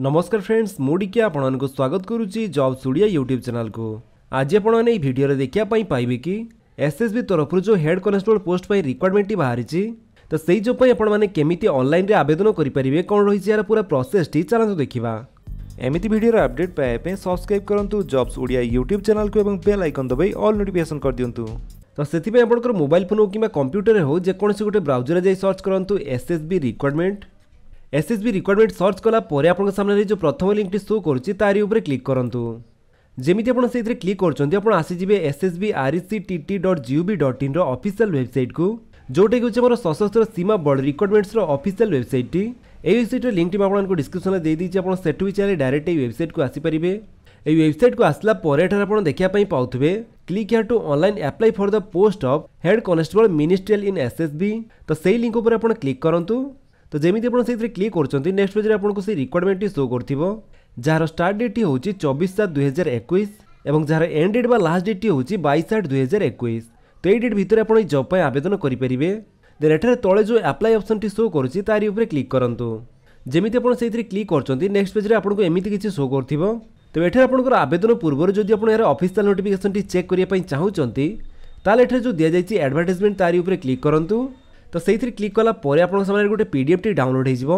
नमस्कार फ्रेंड्स मुझे आपण स्वागत करुच्ची जब सुड़िया यूट्यूब चैनल को आज आपड़ोर देखापी पाइबे कि एस एस बी तरफ जो हेड कनेटेबल पोस्ट रिक्वयरमेंट बाहरी तो से जो आपत अनल आवेदन करेंगे कौन रही यार पूरा प्रोसेस टी चला देखा एमती भिडर अपडेट पाया सब्सक्राइब करूँ जब्स ओडिया यूट्यूब चैनल को बेल आइकन दबे अल् नोटिकेसन कर दिंतु तो से आप मोबाइल फोन हो कि कंप्यूटर हो जो गोटे ब्राउजर जाए सर्च करूँ S S B requirement SSB requirement search କଲା ପରେ ଆପଣଙ୍କ ସାମ୍ନାରେ ଯେଉଁ ପ୍ରଥମ ଲିଙ୍କଟି ସୋ କରୁଛି ତାରି ଉପରେ କ୍ଲିକ୍ କରନ୍ତୁ ଯେମିତି ଆପଣ ସେଥିରେ କ୍ଲିକ୍ କରୁଛନ୍ତି ଆପଣ ଆସିଯିବେ S S B R C T T dot G O V dot ଇନ୍ର ଅଫିସିଆଲ୍ ୱେବସାଇଟ୍କୁ ଯେଉଁଟାକି ହେଉଛି ଆମର ସଶସ୍ତ୍ର ସୀମା ବର୍ଡର ରିକ୍ୱାରମେଣ୍ଟସ୍ର ଅଫିସିଆଲ୍ ୱେବସାଇଟ୍ଟି ଏହି ୱେବସାଇଟ୍ର ଲିଙ୍କ୍ ମୁଁ ଆପଣଙ୍କୁ ଡିସ୍କ୍ରିପସନ୍ରେ ଦେଇଦେଇଛି ଆପଣ ସେଠୁ ବି ଚାହିଁଲେ ଡାଇରେକ୍ଟ ଏହି ୱେବସାଇଟ୍କୁ ଆସିପାରିବେ ଏହି ୱେବସାଇଟ୍କୁ ଆସିଲା ପରେ ଏଠାରେ ଆପଣ ଦେଖିବା ପାଇଁ ପାଉଥିବେ click here to online apply for the post of head constable ministerial in S S B ତ ସେହି ଲିଙ୍କ୍ ଉପରେ ଆପଣ କ୍ଲିକ୍ କରନ୍ତୁ তো যেমি আপনার সেই ক্লিক করছেন নেক্সট পেজে আপনার সেই রিকোয়ারমেন্টটি শো করব যার স্টার্ট ডেটটি হচ্ছে চবিশ সাত দুই হাজার একুশ এবং যার এন্ড ডেট বা লাস্ট ডেটটি হচ্ছে বাইশ আট দুই হাজার একুশ তো এই ডেট ভিতরে আপনার এই জব পাই আবেদন করে দেন এটার তলে যে আপ্লাই অপসনটি শো করছে তার উপরে ক্লিক করতু যেমি আপনার সেই ক্লিক করছেন নেক্সট পেজে আপনার এমনি কিছু শো করব তবে এখানে আপনার আবেদন পূর্ব যদি আপনার এর অফিসিয়াল নোটিফিকেসনটি চেক করা চাহুমান তাহলে এখানে যে দিয়াযাই আডভার্টাইজমেন্ট তার উপরে ক্লিক করতু ତ ସେଇଥିରେ କ୍ଲିକ୍ କଲା ପରେ ଆପଣଙ୍କ ସାମ୍ନାରେ ଗୋଟେ ପିଡ଼ିଏଫ୍ଟି ଡାଉନଲୋଡ଼୍ ହେଇଯିବ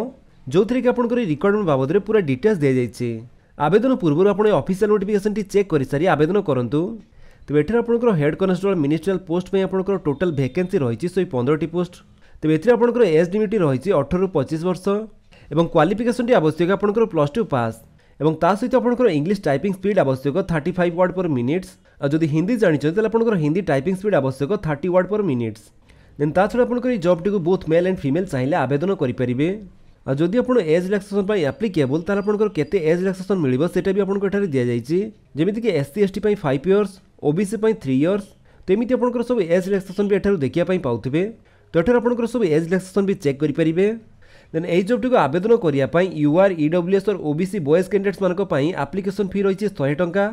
ଯେଉଁଥିରେ କି ଆପଣଙ୍କର ରିକ୍ୱାରମେଣ୍ଟ ବାବଦରେ ପୁରା ଡିଟେଲ୍ସ ଦିଆଯାଇଛି ଆବେଦନ ପୂର୍ବରୁ ଆପଣ ଏ ଅଫିସିଆଲ୍ ନୋଟିଫିକେସନ୍ଟି ଚେକ୍ କରିସାରି ଆବେଦନ କରନ୍ତୁ ତେବେ ଏଠାରେ ଆପଣଙ୍କର ହେଡ୍ କନଷ୍ଟେବଳ ମିନିଷ୍ଟ୍ରିଆଲ୍ ପୋଷ୍ଟ ପାଇଁ ଆପଣଙ୍କର ଟୋଟାଲ୍ ଭେକେନ୍ସି ରହିଛି ସେହି ପନ୍ଦରଟି ପୋଷ୍ଟ ତେବେ ଏଥିରେ ଆପଣଙ୍କର ଏଜ୍ ଲିମିଟ୍ ରହିଛି ଅଠରରୁ ପଚିଶ ବର୍ଷ ଏବଂ କ୍ୱାଲିଫିକେସନଟି ଆବଶ୍ୟକ ଆପଣଙ୍କର ପ୍ଲସ୍ ଟୁ ପାସ୍ ଏବଂ ତା ସହିତ ଆପଣଙ୍କର ଇଂଲିଶ ଟାଇପିଂ ସ୍ପିଡ଼୍ ଆବଶ୍ୟକ thirty five word per minutes ଆଉ ଯଦି ହିନ୍ଦୀ জাঁচান ତାହେଲେ ଆପଣଙ୍କର ହିନ୍ଦୀ ଟାଇପିଂ ସ୍ପିଡ଼୍ ଆବଶ୍ୟକ thirty word per minutes then ତା ଛଡ଼ା ଆପଣ କରି ଜବ୍ଟିକୁ ବୋଥ୍ ମେଲ୍ ଆଣ୍ଡ ଫିମେଲ୍ ଚାହିଁଲେ ଆବେଦନ କରିପାରିବେ ଆଉ ଯଦି ଆପଣ ଏଜ୍ ରିଲାକ୍ସେସନ୍ ପାଇଁ ଆପ୍ଲିକେବଲ୍ ତାହେଲେ ଆପଣଙ୍କର କେତେ ଏଜ୍ ରିଲାକ୍ସେସନ୍ ମିଳିବ ସେଇଟା ବି ଆପଣଙ୍କ ଏଠାରେ ଦିଆଯାଇଛି ଯେମିତିକି ଏସ୍ ସି ଏସ୍ ଟି ପାଇଁ ଫାଇଭ୍ ଇୟର୍ସ ଓବିସି ପାଇଁ ଥ୍ରୀ ଇୟର୍ସ ତ ଏମିତି ଆପଣଙ୍କର ସବୁ ଏଜ୍ ରିଲାକ୍ସେସନ୍ ବି ଏଠାରୁ ଦେଖିବା ପାଇଁ ପାଉଥିବେ ତ ଏଠାରେ ଆପଣଙ୍କର ସବୁ ଏଜ୍ ରିଲାକ୍ସେସନ୍ ବି ଚେକ୍ କରିପାରିବେ ଦେନ୍ ଏହି ଜବ୍ଟିକୁ ଆବେଦନ କରିବା ପାଇଁ U R E W S or OBC boys କ୍ୟାଣ୍ଡିଡେଟ୍ସମାନଙ୍କ ପାଇଁ ଆପ୍ଲିକେସନ୍ ଫି ରହିଛି ଶହେ ଟଙ୍କା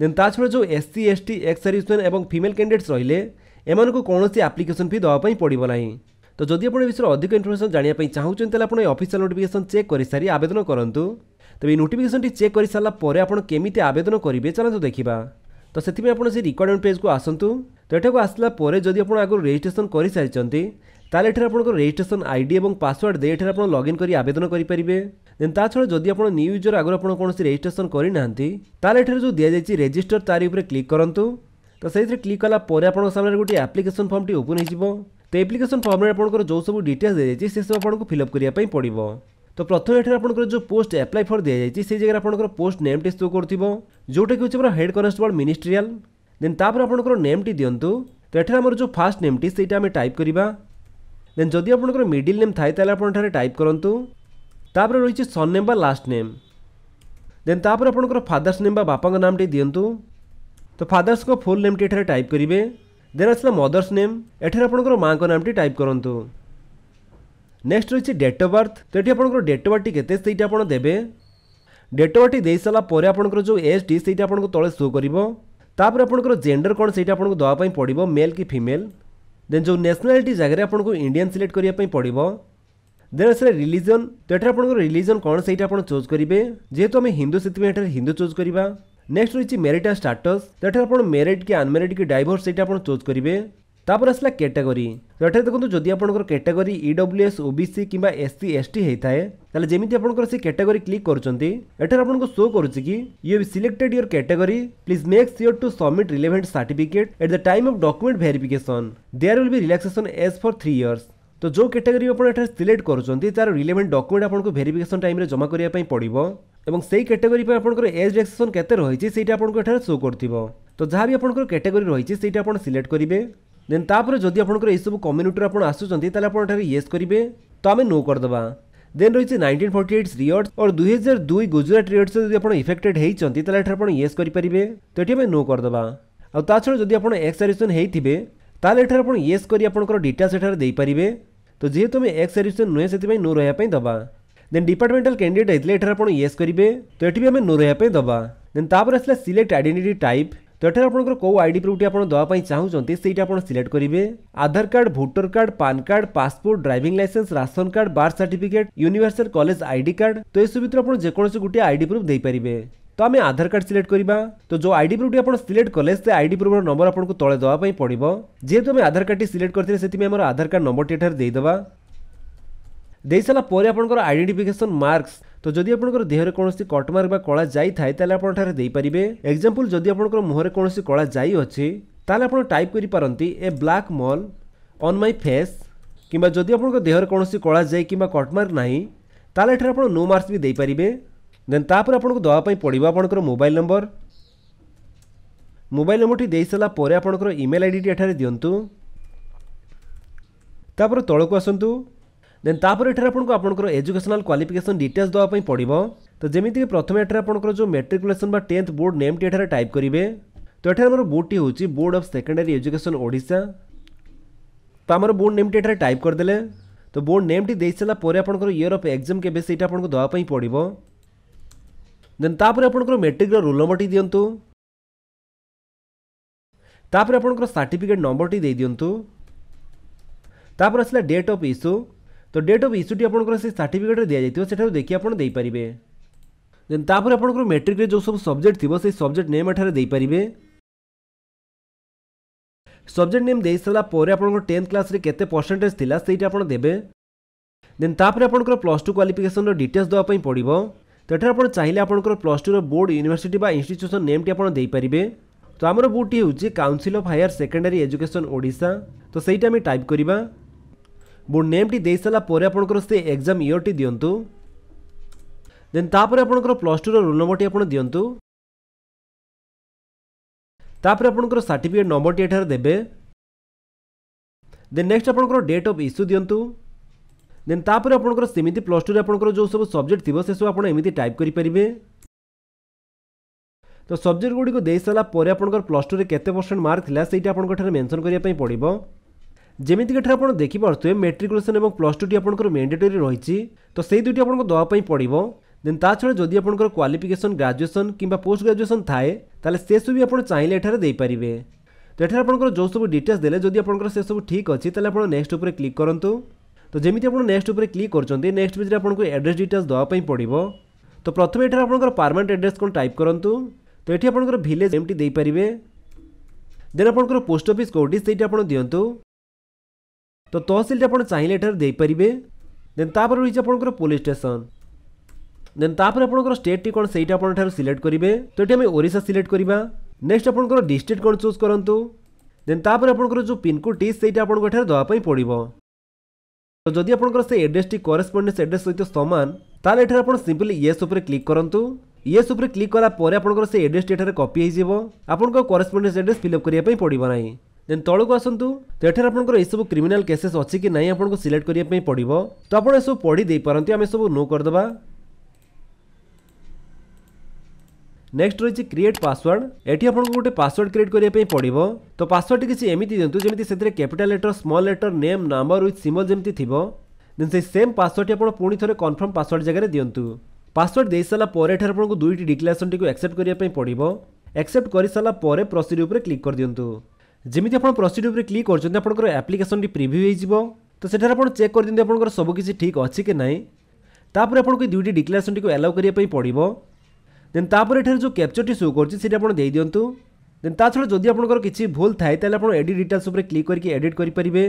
ଦେନ୍ ତା ଛଡ଼ା ଯେଉଁ S C S T ex serviceman ଏବଂ ଫିମେଲ୍ କ୍ୟାଣ୍ଡିଡେଟ୍ସ ରହିଲେ ଏମାନଙ୍କୁ କୌଣସି ଆପ୍ଲିକେସନ୍ ଫି ଦେବା ପାଇଁ ପଡ଼ିବ ନାହିଁ ତ ଯଦି ଆପଣ ଏ ବିଷୟରେ ଅଧିକ ଇନଫର୍ମେସନ୍ ଜାଣିବା ପାଇଁ ଚାହୁଁଛନ୍ତି ତାହେଲେ ଆପଣ ଏ ଅଫିସିଆଲ୍ ନୋଟିଫିକେସନ୍ ଚେକ୍ କରିସାରି ଆବେଦନ କରନ୍ତୁ ତେବେ ଏହି ନୋଟିଫିକେସନ୍ଟି ଚେକ୍ କରିସାରିଲା ପରେ ଆପଣ କେମିତି ଆବେଦନ କରିବେ ଚାଲନ୍ତୁ ଦେଖିବା ତ ସେଥିପାଇଁ ଆପଣ ସେ ରିକ୍ୱାରମେଣ୍ଟ ପେଜ୍କୁ ଆସନ୍ତୁ ତ ଏଠାକୁ ଆସିଲା ପରେ ଯଦି ଆପଣ ଆଗରୁ ରେଜିଷ୍ଟ୍ରେସନ୍ କରିସାରିଛନ୍ତି ତାହେଲେ ଏଠାରେ ଆପଣଙ୍କର ରେଜିଷ୍ଟ୍ରେସନ୍ ଆଇଡି ଏବଂ ପାସୱାର୍ଡ଼ ଦେଇ ଏଠାରେ ଆପଣ ଲଗ୍ଇନ୍ କରି ଆବେଦନ କରିପାରିବେ ଦେନ୍ ତା ଛଡ଼ା ଯଦି ଆପଣ ନ୍ୟୁ ୟୁଜର୍ ଆଗରୁ ଆପଣ କୌଣସି ରେଜିଷ୍ଟ୍ରେସନ୍ କରିନାହାନ୍ତି ତାହେଲେ ଏଠାରେ ଯେଉଁ ଦିଆଯାଇଛି ରେଜିଷ୍ଟର ତାରି ଉପରେ କ୍ଲିକ୍ କରନ୍ତୁ ତ ସେଇଥିରେ କ୍ଲିକ୍ କଲା ପରେ ଆପଣଙ୍କ ସାମ୍ନାରେ ଗୋଟିଏ ଆପ୍ଲିକେସନ୍ ଫର୍ମଟି ଓପନ୍ ହୋଇଯିବ ତ ଆପ୍ଲିକେସନ୍ ଫର୍ମରେ ଆପଣଙ୍କର ଯେଉଁ ସବୁ ଡିଟେଲ୍ସ ଦିଆଯାଇଛି ସେସବୁ ଆପଣଙ୍କୁ ଫିଲ୍ଅପ୍ କରିବା ପାଇଁ ପଡ଼ିବ ତ ପ୍ରଥମେ ଏଠାରେ ଆପଣଙ୍କର ଯେଉଁ ପୋଷ୍ଟ ଆପ୍ଲାଏ ଫର୍ ଦିଆଯାଇଛି ସେଇ ଜାଗାରେ ଆପଣଙ୍କର ପୋଷ୍ଟ ନେମ୍ଟି ଶୋ କରୁଥିବ ଯେଉଁଟାକି ହେଉଛି ଆମର ହେଡ଼୍ କନଷ୍ଟେବଳ ମିନିଷ୍ଟ୍ରିଆଲ୍ ଦେନ୍ ତାପରେ ଆପଣଙ୍କର ନେମ୍ଟି ଦିଅନ୍ତୁ ତ ଏଠାରେ ଆମର ଯେଉଁ ଫାର୍ଷ୍ଟ ନେମ୍ଟି ସେଇଟା ଆମେ ଟାଇପ୍ କରିବା ଦେନ୍ ଯଦି ଆପଣଙ୍କର ମିଡ଼ିଲ୍ ନେମ୍ ଥାଏ ତାହେଲେ ଆପଣ ଏଠାରେ ଟାଇପ୍ କରନ୍ତୁ ତାପରେ ରହିଛି ସନ୍ ନେମ୍ ବା ଲାଷ୍ଟ ନେମ୍ ଦେନ୍ ତାପରେ ଆପଣଙ୍କର ଫାଦର୍ସ ନେମ୍ ବା ବାପାଙ୍କ ନାମଟି ଦିଅନ୍ତୁ তো ଫାଦର୍ସଙ୍କ ଫୁଲ୍ ନେମ୍ଟି ଏଠାରେ ଟାଇପ୍ କରିବେ ଦେନ୍ ଆସିଲା ମଦର୍ସ ନେମ୍ ଏଠାରେ ଆପଣଙ୍କର ମାଆଙ୍କ ନାମଟି ଟାଇପ୍ କରନ୍ତୁ ନେକ୍ସଟ ରହିଛି ଡେଟ୍ ଅଫ୍ ବାର୍ଥ ତ ଏଠି ଆପଣଙ୍କର ଡେଟ୍ ଅଫ୍ ବାର୍ଥଟି କେତେ ସେଇଟା ଆପଣ ଦେବେ ଡେଟ୍ ଅଫ୍ ବାର୍ଥଟି ଦେଇସାରିଲା ପରେ ଆପଣଙ୍କର ଯେଉଁ ଏଜ୍ଟି ସେଇଟା ଆପଣଙ୍କୁ ତଳେ ଶୋ କରିବ ତାପରେ ଆପଣଙ୍କର ଜେଣ୍ଡର କ'ଣ ସେଇଟା ଆପଣଙ୍କୁ ଦେବା ପାଇଁ ପଡ଼ିବ ମେଲ୍ କି ଫିମେଲ୍ ଦେନ୍ ଯେଉଁ ନ୍ୟାସନାଲିଟି ଜାଗାରେ ଆପଣଙ୍କୁ ଇଣ୍ଡିଆନ୍ ସିଲେକ୍ଟ କରିବା ପାଇଁ ପଡ଼ିବ ଦେନ୍ ଆସିଲା ରିଲିଜନ୍ ତ ଏଠାରେ ଆପଣଙ୍କର ରିଲିଜନ୍ କ'ଣ ସେଇଟା ଆପଣ ଚୁଜ୍ କରିବେ ଯେହେତୁ ଆମେ ହିନ୍ଦୁ ସେଥିପାଇଁ ଏଠାରେ ହିନ୍ଦୁ ଚୁଜ୍ କରିବା नेक्स्ट रही मेरीटाल स्टाटस जो मेरीट कि अनमेरीड कि डाइर्स ये आप चूज करेंगे तापर आसला कैटेगोरी तो ये देखो जदि आप इडब्ल्यू एस ओबीसी कि एस सी एस टी होता है जमी आपटेगोरी क्लिक करते आपको शो कर कि you have selected your category please make sure to submit relevant certificate at the time of document verification there will be age for three years तो जो category आप सिलेक्ट करते रिलेवेंट डकुमेंट आपको verification time जमा करने पड़ो এবং সেই ক্যাটাগরি পার আপনক এজ রেক্সেশন কতে রইছে সেইটা আপনক এঠার শো করতিব তো যাবি আপনক ক্যাটাগরি রইছে সেইটা আপন সিলেক্ট করিবে দেন তাপরে যদি আপনক এই সব কমিউনিটি আপন আসু চন্তি তাহলে আপন এঠার ইয়েস করিবে তো আমি নো কর দবা দেন রইছে 1948 রিয়র্ডস অর 2002 গুজরাট ট্রেডস যদি আপন ইফেক্টেড হেই চন্তি তাহলে এঠার আপন ইয়েস করি পারিবে তো এতি আমি নো কর দবা আর তাছলে যদি আপন এক্স রেক্সেশন হেই থিবে তাহলে এঠার আপন ইয়েস করি আপনক ডিটেইলস এঠার দেই পারিবে তো যে তুমি এক্স সার্ভিস নোয়েস এতি বাই নো রয়া পই দবা ଦେନ୍ ଡିପାର୍ଟମେଣ୍ଟାଲ କ୍ୟାଣ୍ଡିଡେଟ୍ ହେଇଥିଲେ ଏଠାରେ ଆପଣ ୟେସ୍ କରିବେ ତ ଏଠି ବି ଆମେ ନୋ ରହିବା ପାଇଁ ଦେବା ଦେନ୍ ତାପରେ ଆସିଲା ସିଲେକ୍ଟ ଆଇଡେଣ୍ଟିଟି ଟାଇପ୍ ତ ଏଠାରେ ଆପଣଙ୍କର କେଉଁ ଆଇଡି ପ୍ରୁଫ୍ଟି ଆପଣ ଦେବା ପାଇଁ ଚାହୁଁଛନ୍ତି ସେଇଟା ଆପଣ ସିଲେକ୍ଟ କରିବେ Aadhaar card voter card PAN card passport driving licence ration card birth certificate universal college ID card ତ ଏସବୁ ଭିତରେ ଆପଣ ଯେକୌଣସି ଗୋଟିଏ ଆଇଡି ପ୍ରୁଫ୍ ଦେଇପାରିବେ ତ ଆମେ ଆଧାର କାର୍ଡ଼ ସିଲେକ୍ଟ କରିବା ତ ଯେଉଁ ଆଇଡି ପ୍ରୁଫ୍ଟି ଆପଣ ସିଲେକ୍ଟ କଲେ ସେ ଆଇଡି ପ୍ରୁଫ୍ର ନମ୍ବର ଆପଣଙ୍କୁ ତଳେ ଦେବା ପାଇଁ ପଡ଼ିବ ଯେହେତୁ ଆମେ ଆଧାର କାର୍ଡ଼ଟି ସିଲେକ୍ଟ କରିଥିଲେ ସେଥିପାଇଁ ଆମର ଆଧାର କାର୍ଡ଼ ନମ୍ବରଟି ଏଠାରେ ଦେଇଦେବା ଦେଇସାରିଲା ପରେ ଆପଣଙ୍କର ଆଇଡେଣ୍ଟିଫିକେସନ୍ ମାର୍କସ୍ তো যদি আপনার দেহরে কোণী কটমার্ক বা কলা যাই থাকে তাহলে আপনার দিয়ে এক্সাম্পল যদি আপনার মুহরে কোণী কলা যাই অছে তাহলে আপনার টাইপ করে পারতি a black mole on my face কিংবা যদি আপনার দেহরে কোণী কলা যাই কিংবা কটমার্ক না তাহলে এখানে আপনার নো মার্কস বি দিয়ে দেন তাপরে আপনার দেওয়া পড়ব আপনার মোবাইল নম্বর মোবাইল নম্বরটি দিয়ে সারা পরে আপনার ইমেল আইডিটি এখানে দিও তাপরে তলকু আসন্তু দেন তাপর এঠার আপোনক আপোনকৰ এডুকেশনাল কোয়ালিফিকেশন ডিটেলস দবা পই পঢ়িবো ত জেমিতে প্ৰথম এঠাৰ আপোনকৰ যো মেট্ৰিকুলেচন বা 10th বৰ্ড নেম টিঠাৰ টাইপ কৰিবে তো এঠাৰ মৰ বুট টি হচি board of secondary education Odisha তা আমৰ বৰ্ড নেম টি টাইপ কৰ দেলে তো বৰ্ড নেম টি দেছলা pore আপোনকৰ ইয়াৰ অফ এক্সাম কেবেছি এটা আপোনক দবা পই পঢ়িবো দেন তাপর আপোনকৰ মেট্ৰিকৰ ৰোল নম্বৰ টি দিয়ন্তু তাপর আপোনকৰ সার্টিফিকেট নম্বৰ টি দে দিয়ন্তু তাপর আছে ডেট অফ ইস্যু तो डेट अफ इश्यूटी आपंकर सार्टिफिकेट दि सेठू देखिए आप देपारे देन तापर आपंकर मेट्रिक्रे जो सब सब्जेक्ट थी से सब्जेक्ट नेम तो एठार देपारे सब्जेक्ट नेम दे सारापर आप टेन्थ क्लास केते परसेंटेज था से आप देन तापर आपंकर प्लस टू क्वाफिकेसन रिटेल्स देवाई पड़ो तो ये आप चाहिए आप प्लस टूर बोर्ड यूनिवर्सिटी इन्स्टिट्यूसन नेमटी आपरे तो आम बोर्डटी हूँ council of higher secondary education ओडा तो सहीटा टाइप करवा ବୋର୍ଡ଼ ନେମ୍ଟି ଦେଇସାରିଲା ପରେ ଆପଣଙ୍କର ସେ ଏକ୍ଜାମ୍ ଇୟର୍ଟି ଦିଅନ୍ତୁ ଦେନ୍ ତାପରେ ଆପଣଙ୍କର ପ୍ଲସ୍ ଟୁର ରୋଲ୍ ନମ୍ବରଟି ଆପଣ ଦିଅନ୍ତୁ ତାପରେ ଆପଣଙ୍କର ସାର୍ଟିଫିକେଟ୍ ନମ୍ବରଟି ଏଠାରେ ଦେବେ ଦେନ୍ ନେକ୍ସଟ ଆପଣଙ୍କର ଡେଟ୍ ଅଫ୍ ଇସ୍ୟୁ ଦିଅନ୍ତୁ ଦେନ୍ ତାପରେ ଆପଣଙ୍କର ସେମିତି ପ୍ଲସ୍ ଟୁରେ ଆପଣଙ୍କର ଯେଉଁ ସବୁ ସବଜେକ୍ଟ ଥିବ ସେସବୁ ଆପଣ ଏମିତି ଟାଇପ୍ କରିପାରିବେ ତ ସବଜେକ୍ଟ ଗୁଡ଼ିକୁ ଦେଇସାରିଲା ପରେ ଆପଣଙ୍କର ପ୍ଲସ୍ ଟୁରେ କେତେ ପରସେଣ୍ଟ ମାର୍କ ଥିଲା ସେଇଟା ଆପଣଙ୍କଠାରେ ମେନ୍ସନ୍ କରିବା ପାଇଁ ପଡ଼ିବ जमीक आप देखिपे मेट्रिकुलेसन और प्लस टू टी आप मैंडेटरी रही तो से दुईट आपको दवापी पड़ो देन ताद आपर क्वाफिकेसन ग्राजुएसन कि पोस्ट ग्राजुएसन थाए से सब भी आज चाहिए एठारेपर तो यार आपर जो सब डिटेल्स देते आप सब ठीक अच्छे तेल आपक्स्ट क्लिक करूँ तो जमी आप नेक्स्ट उपर क्लिक करते नेक्स्ट पेज आपको एड्रेस डिटेल्स दवापी पड़ो तो प्रथम यार आपर पारमानेंट एड्रेस कौन टाइप करूँ तो ये भिलेज एम टीपर देन आपर पोस्टफि से दिंतु ତ ତହସିଲରେ ଆପଣ ଚାହିଁଲେ ଏଠାରେ ଦେଇପାରିବେ ଦେନ୍ ତାପରେ ରହିଛି ଆପଣଙ୍କର ପୋଲିସ ଷ୍ଟେସନ ଦେନ୍ ତାପରେ ଆପଣଙ୍କର ଷ୍ଟେଟ୍ଟି କ'ଣ ସେଇଟା ଆପଣ ଏଠାରୁ ସିଲେକ୍ଟ କରିବେ ତ ଏଠି ଆମେ ଓଡ଼ିଶା ସିଲେକ୍ଟ କରିବା ନେକ୍ସଟ ଆପଣଙ୍କର ଡିଷ୍ଟ୍ରିକ୍ଟ କ'ଣ ଚୁଜ୍ କରନ୍ତୁ ଦେନ୍ ତାପରେ ଆପଣଙ୍କର ଯେଉଁ ପିନ୍କୋଡ଼ଟି ସେଇଟା ଆପଣଙ୍କୁ ଏଠାରେ ଦେବା ପାଇଁ ପଡ଼ିବ ତ ଯଦି ଆପଣଙ୍କର ସେ ଆଡ୍ରେସଟି କରେସ୍ପଣ୍ଡେନ୍ସ ଆଡ୍ରେସ୍ ସହିତ ସମାନ ତାହେଲେ ଏଠାରେ ଆପଣ ସିମ୍ପଲି ୟେସ୍ ଉପରେ କ୍ଲିକ୍ କରନ୍ତୁ ୟେସ୍ ଉପରେ କ୍ଲିକ୍ କଲା ପରେ ଆପଣଙ୍କର ସେ ଆଡ୍ରେସଟି ଏଠାରେ କପି ହୋଇଯିବ ଆପଣଙ୍କ କରେସ୍ପଣ୍ଡେନ୍ସ ଆଡ୍ରେସ୍ ଫିଲ୍ଅପ୍ କରିବା ପାଇଁ ପଡ଼ିବ ନାହିଁ ଦେନ୍ ତଳକୁ ଆସନ୍ତୁ ତ ଏଠାରେ ଆପଣଙ୍କର ଏସବୁ କ୍ରିମିନାଲ କେସେସ୍ ଅଛି କି ନାହିଁ ଆପଣଙ୍କୁ ସିଲେକ୍ଟ କରିବା ପାଇଁ ପଡ଼ିବ ତ ଆପଣ ଏସବୁ ପଢ଼ି ଦେଇପାରନ୍ତି ଆମେ ସବୁ ନୋ କରିଦେବା ନେକ୍ସଟ ରହିଛି କ୍ରିଏଟ୍ ପାସୱାର୍ଡ଼ ଏଠି ଆପଣଙ୍କୁ ଗୋଟେ ପାସୱାର୍ଡ଼ କ୍ରିଏଟ୍ କରିବା ପାଇଁ ପଡ଼ିବ ତ ପାସୱାର୍ଡ଼ଟି କିଛି ଏମିତି ଦିଅନ୍ତୁ ଯେମିତି ସେଥିରେ capital letter small letter name number with symbol ଯେମିତି ଥିବ ଦେନ୍ ସେଇ ସେମ୍ ପାସୱାର୍ଡ଼ଟି ଆପଣ ପୁଣି ଥରେ କନଫର୍ମ ପାସୱାର୍ଡ଼ ଜାଗାରେ ଦିଅନ୍ତୁ ପାସୱାର୍ଡ଼ ଦେଇସାରିଲା ପରେ ଏଠାରେ ଆପଣଙ୍କୁ ଦୁଇଟି ଡିକ୍ଲାରେସନ୍ଟିକୁ ଆକ୍ସେପ୍ଟ କରିବା ପାଇଁ ପଡ଼ିବ ଆକ୍ସେପ୍ଟ କରିସାରିଲା ପରେ ପ୍ରସିଡ଼ ଉପରେ କ୍ଲିକ୍ କରିଦିଅନ୍ତୁ ଯେମିତି ଆପଣ ପ୍ରସିଡ଼ ଉପରେ କ୍ଲିକ୍ କରୁଛନ୍ତି ଆପଣଙ୍କର ଆପ୍ଲିକେସନଟି ପ୍ରିଭ୍ୟୁ ହୋଇଯିବ ତ ସେଠାରେ ଆପଣ ଚେକ୍ କରିଦିଅନ୍ତୁ ଆପଣଙ୍କର ସବୁକିଛି ଠିକ୍ ଅଛି କି ନାହିଁ ତାପରେ ଆପଣଙ୍କୁ ଏ ଦୁଇଟି ଡିକ୍ଲାରେସନଟିକୁ ଆଲାଉ କରିବା ପାଇଁ ପଡ଼ିବ ଦେନ୍ ତାପରେ ଏଠାରେ ଯେଉଁ କ୍ୟାପଚରଟି ସୋ କରୁଛି ସେଇଟି ଆପଣ ଦେଇଦିଅନ୍ତୁ ଦେନ୍ ତା ଛଡ଼ା ଯଦି ଆପଣଙ୍କର କିଛି ଭୁଲ ଥାଏ ତାହେଲେ ଆପଣ ଏଡ଼ିଟ୍ ଡିଟେଲ୍ସ ଉପରେ କ୍ଲିକ୍ କରିକି ଏଡ଼ିଟ୍ କରିପାରିବେ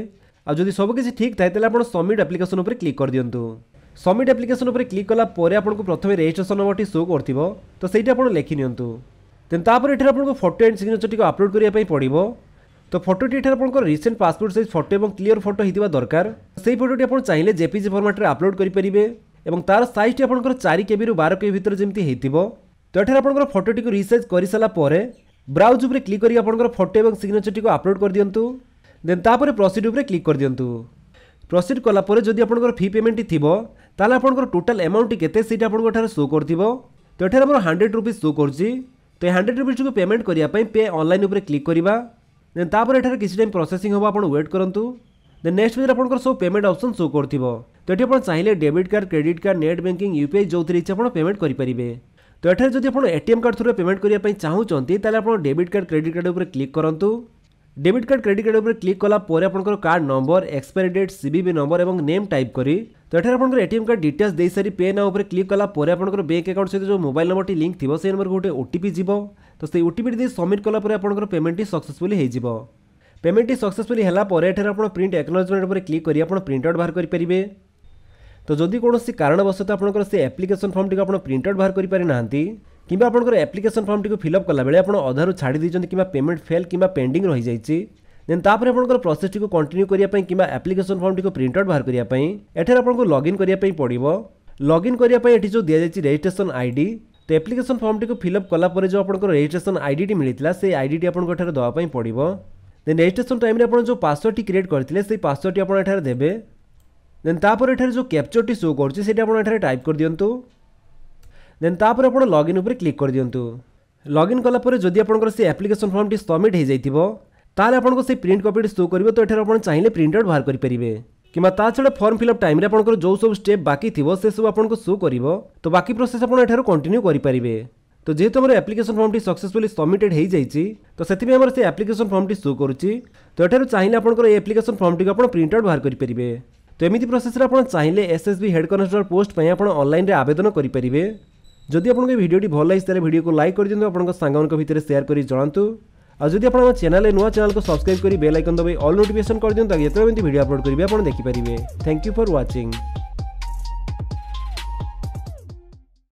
ଆଉ ଯଦି ସବୁକିଛି ଠିକ୍ ଥାଏ ତାହେଲେ ଆପଣ ସବମିଟ୍ ଆପ୍ଲିକେସନ୍ ଉପରେ କ୍ଲିକ୍ କରିଦିଅନ୍ତୁ ସବମିଟ୍ ଆପ୍ଲିକେସନ୍ ଉପରେ କ୍ଲିକ୍ କଲା ପରେ ଆପଣଙ୍କୁ ପ୍ରଥମେ ରେଜିଷ୍ଟ୍ରେସନ୍ ନମ୍ବରଟି ସୋ କରୁଥିବ ତ ସେଇଟା ଆପଣ ଲେଖିନିଅନ୍ତୁ ଦେନ୍ ତାପରେ ଏଠାରେ ଆପଣଙ୍କୁ ଫଟୋ ଆଣ୍ଡ ସିଗ୍ନେଚରଟିକୁ ଅପଲୋଡ଼ କରିବା ପାଇଁ ପଡ଼ିବ তো ফটোটি এখানে আপনার রিসেন্ট পাসপোর্ট সাইজ ফটো এবং ক্লিয়ার ফটো হয়ে দরকার সেই ফটোটি আপনার চাইলে জেপিজি ফর্মাটে আপলোড করে পেবে এবং তার সাইজটি আপনার চারি কেবি রু বার কেবি ভিতরে যেমি হয়েছিল তো এখানে আপনার ফটোটি রিসাইজ করে সারা পরে ব্রাউজ উপরে ক্লিক করি আপনার ফটো এবং সিগনেচরটি আপলোড করে দিও দেন তাপরে প্রসিড উপরে ক্লিক করে দিও প্রসিড কলাপরে যদি আপনার ফি পেমেন্টটি থাকবে তাহলে আপনার টোটাল অ্যামাউন্টটি কেতে সেটা আপনার ঠার শো করব তো এখানে আমার হান্ড্রেড রুপিজ শো করছি তো এই হান্ড্রেড রুপিজটি পেমেন্ট করা পে অনলাইন উপরে ক্লিক করা ଦେନ୍ ତାପରେ ଏଠାରେ କିଛି ଟାଇମ୍ ପ୍ରୋସେସିଂ ହେବ ଆପଣ ୱେଟ୍ କରନ୍ତୁ ଦେନ୍ ନେକ୍ସଟ ପେଜ୍ରେ ଆପଣଙ୍କର ସବୁ ପେମେଣ୍ଟ ଅପସନ୍ ସୋ କରୁଥିବ ତ ଏଠି ଆପଣ ଚାହିଁଲେ debit card credit card net banking UPI ଯେଉଁଥିରେ ଇଚ୍ଛା ଆପଣ ପେମେଣ୍ଟ କରିପାରିବେ ତ ଏଠାରେ ଯଦି ଆପଣ ଏଟିଏମ୍ କାର୍ଡ଼ ଥ୍ରୁରେ ପେମେଣ୍ଟ କରିବା ପାଇଁ ଚାହୁଁଛନ୍ତି ତାହେଲେ ଆପଣ ଡେବିଟ୍ କାର୍ଡ଼ କ୍ରେଡ଼ିଟ୍ କାର୍ଡ଼ ଉପରେ କ୍ଲିକ୍ କରନ୍ତୁ ডেবিট কার্ড ক্রেডিট কার্ড উপরে ক্লিক কলা পরে আপনার card number expiry date CVV number এবং নেম টাইপ করে তো এখানে আপনার এটিএম কার্ড ডিটেলস দিয়ে সারি পে না উপরে ক্লিক কলা পরে আপনার ব্যাঙ্ক আকাউন্ট সহ যে মোবাইল নম্বরটি লিঙ্ক থাকবে সেই নম্বরকে গোটে ওটিপি যাব তো সেই ওটিপিটি দিয়ে সবমিট কলাপরে আপনার পেমেন্টটি সকসেসফুলি হয়ে যাব পেমেন্টটি সকসেসফুলি হলাপরে এখানে আপনার প্রিন্ট একনোলেজমেন্ট উপরে ক্লিক করে আপনার প্রিন্ট আউট বাহার করে তো যদি কোণী কারণবশত আপনার সে আপ্লিকেসন ফর্মটি আপনার প্রিন্ট আউট বাহার করে পারি না কিংবা আপনার আপ্লিকেসন ফর্মটি ফিল আপ কলাবেলে আপনার অধারু ছাড়ি দিয়েছেন কিংবা পেমেন্ট ফেল কিংবা পেন্ডিং রয়েছে দেন তাপরে আপনার প্রসেসটি কন্টিনিউ করা কিংবা আপ্লিকেসন ফর্মটি প্রিন্ট আউট বাহার করা এঠার আপনার লগইন করা পড়ব লগইন করা এটি যে দিয়ে যাই রেজিষ্ট্রেসন আইডি তো আপ্লিকেসন ফর্মটিকে ফিলঅপ কলাপরে যে আপনার রেজিষ্ট্রেসন আইডিটি মিলে সেই আইডিটি আপনার ঠার দেওয়া পড়ব দেন রেজিষ্ট্রেসন টাইমে আপনার যে পাসওয়ার্ডটি ক্রিয়েট করে সেই পাসওয়ার্ডটি আপনার এখানে দেবে দেন তাপরে এখানে যে ক্যাপচরটি শো করছে সেটি আপনার এখানে টাইপ করে দিও দেন তাপরে আপনার লগ ইন উপরে ক্লিক করে দিও লগ ইন কলাপরে যদি আপনার সেই আপ্লিকেসন ফর্মটি সবমিট হয়ে যাই তাহলে আপনার সেই প্রিন্ট কপিটি শো করবে তো এখানে আপনার চাইলে প্রিন্ট আউট বাহার করে কিংবা তা ছড়া ফর্ম ফিল আপ টাইমে আপনার যে সব স্টেপ বাকি থাকবে সেসব আপনার শো করব তো বাকি প্রোসেস আপনার এঠার কন্টিনিউ করে পারবে তো যেহেতু আমার আপ্লিকেশন ফর্মটি সকসেসফুলি সবমিটেড হয়ে যাই তো সেই আমার সেই আপ্লিকেশন ফর্মটি শো করুচি তো এঠার চাইলে আপনার এই আপ্লিকেশন ফর্মটি আপনার প্রিন্ট আউট বাহার করে পারবে তো এমনি প্রসেসরে আপনার চাইলে এসএসবি হেড কনস্টেবল পোস্ট পাই আপনার অনলাইনে আবেদন করে পারবে যদি আপনার ভিডিওটি ভাল লাগছে তাহলে ভিডিওকে লাইক করে দিও আপনার সাংমানক ভিতরে সেয়ার করে জনাতু ᱟᱨ જોᱫᱤ આપણો চ্যানেলᱮ નᱣᱟ ᱪᱮᱱᱮᱞ ᱠᱚ ᱥᱟᱵᱥᱠᱨᱟᱭᱤᱵᱽ କରି ᱵᱮᱞ ᱟᱭᱠᱚᱱ ᱫᱟᱵᱟᱭ ᱚᱞ ᱱᱚᱴᱤᱯᱤᱠᱮᱥᱚᱱ ᱠᱚᱨ ᱫᱤᱭᱟ ᱛᱟᱜᱮ ᱡᱮᱛᱟᱨᱮ ᱵᱤᱰᱤᱭᱚ ᱟᱯᱞᱚᱰ ᱠᱟᱹᱨᱤᱵᱮ ᱟᱯᱱ ᱫᱮᱠᱷᱤ ᱯᱟᱨᱤᱵᱮ ᱛᱷᱮᱝᱠᱭᱩ ᱯᱷᱚᱨ ᱣᱟᱪᱤᱝ